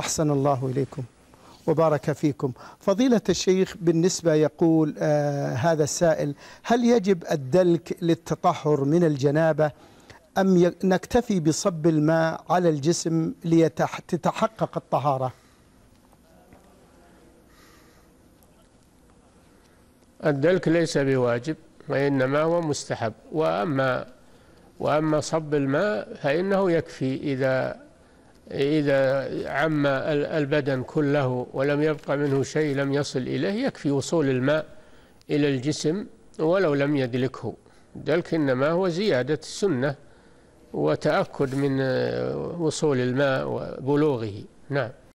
أحسن الله إليكم وبارك فيكم فضيلة الشيخ بالنسبة يقول آه هذا السائل هل يجب الدلك للتطهر من الجنابة أم نكتفي بصب الماء على الجسم لتتحقق الطهارة الدلك ليس بواجب وإنما هو مستحب وأما وأما صب الماء فإنه يكفي إذا إذا عم البدن كله ولم يبقى منه شيء لم يصل إليه يكفي وصول الماء إلى الجسم ولو لم يدلكه دلك إنما هو زيادة السنة وتأكد من آه، وصول الماء وبلوغه نعم